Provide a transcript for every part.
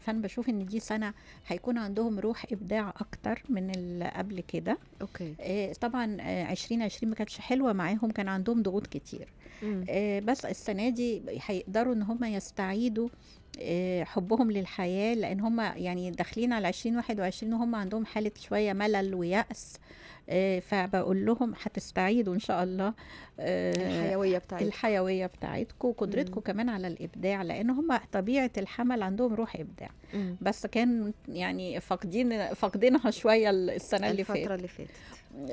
فانا بشوف ان دي سنه هيكون عندهم روح ابداع اكتر من اللي قبل كده اوكي آه طبعا 2020 آه، ما كانتش حلوه معاهم كان عندهم ضغوط كتير آه بس السنه دي هيقدروا ان هم يستعيدوا آه، حبهم للحياة لأن هم يعني داخلين على 2021 وهم عندهم حالة شوية ملل ويأس آه، فبقول لهم هتستعيدوا إن شاء الله الحيويه بتاعتكم الحيويه بتاعتكم وقدرتكم كمان على الابداع لان هم طبيعه الحمل عندهم روح ابداع مم. بس كان يعني فاقدين فاقدينها شويه السنه اللي فاتت الفتره اللي فاتت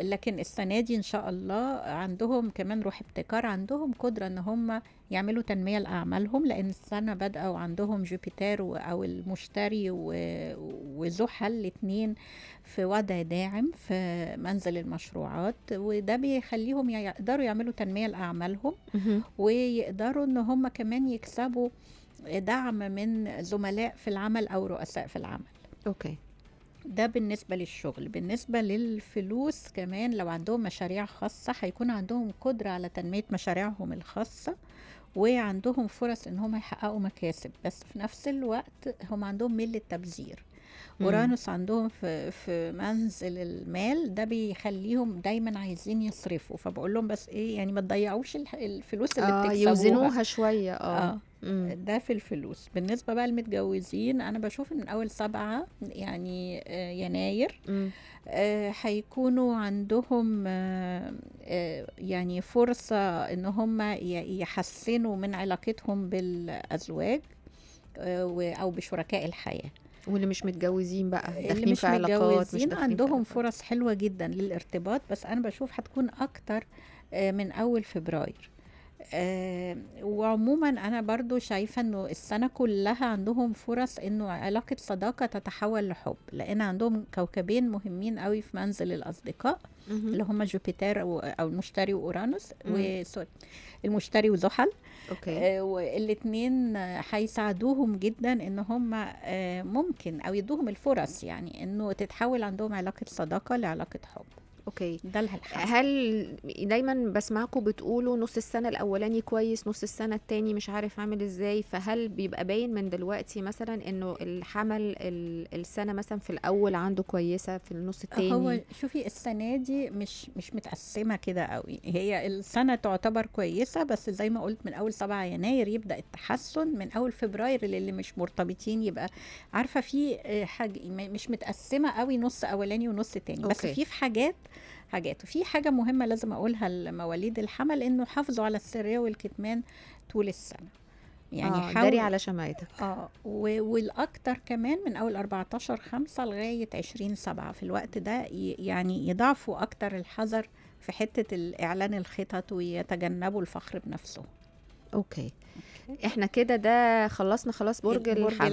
لكن السنه دي ان شاء الله عندهم كمان روح ابتكار عندهم قدره ان هم يعملوا تنمية لأعمالهم لأن السنة بادئة وعندهم جوبيتر أو المشتري وزحل الاتنين في وضع داعم في منزل المشروعات وده بيخليهم يقدروا يعملوا تنمية لأعمالهم ويقدروا إن هم كمان يكسبوا دعم من زملاء في العمل أو رؤساء في العمل. أوكي. ده بالنسبة للشغل بالنسبة للفلوس كمان لو عندهم مشاريع خاصة هيكون عندهم قدرة على تنمية مشاريعهم الخاصة وعندهم فرص ان هم يحققوا مكاسب بس في نفس الوقت هم عندهم ميل للتبذير اورانوس عندهم في في منزل المال ده بيخليهم دايما عايزين يصرفوا فبقول لهم بس ايه يعني ما تضيعوش الفلوس اللي آه بتكسبوها يوزنوها شويه اه, آه. ده في الفلوس بالنسبه بقى للمتجوزين انا بشوف من اول سبعة يعني آه، يناير آه، هيكونوا آه عندهم آه يعني فرصه ان هم يحسنوا من علاقتهم بالازواج آه او بشركاء الحياه واللي مش متجوزين بقى داخلين في علاقات مش عندهم فرص حلوه جدا للارتباط بس انا بشوف هتكون اكتر آه، من اول فبراير آه وعموما انا برضو شايفة انه السنة كلها عندهم فرص انه علاقة صداقة تتحول لحب لان عندهم كوكبين مهمين قوي في منزل الاصدقاء اللي هما جوبيتر او, أو المشتري واورانوس وسوري المشتري وزحل اوكي آه، والاثنين هيساعدوهم جدا ان هم آه، ممكن او يدوهم الفرص يعني انه تتحول عندهم علاقة صداقة لعلاقة حب اوكي ده الحل هل دايما بسمعكم بتقولوا نص السنه الاولاني كويس نص السنه الثاني مش عارف عامل ازاي فهل بيبقى باين من دلوقتي مثلا انه الحمل السنه مثلا في الاول عنده كويسه في النص الثاني آه، هو شوفي السنه دي مش مش متقسمه كده قوي هي السنه تعتبر كويسه بس زي ما قلت من اول 7 يناير يبدا التحسن من اول فبراير للي مش مرتبطين يبقى عارفه في آه، حاجه مش متقسمه قوي نص اولاني ونص ثاني أوكي. بس في في حاجات حاجات وفي حاجة مهمة لازم أقولها لمواليد الحمل إنه حافظوا على السرية والكتمان طول السنة يعني آه حاول داري على شمايتك اه والاكتر كمان من اول 14 5 لغايه 20 7 في الوقت ده يعني يضعفوا اكتر الحذر في حته الاعلان الخطط ويتجنبوا الفخر بنفسهم أوكي. اوكي احنا كده ده خلصنا خلاص برج الحمل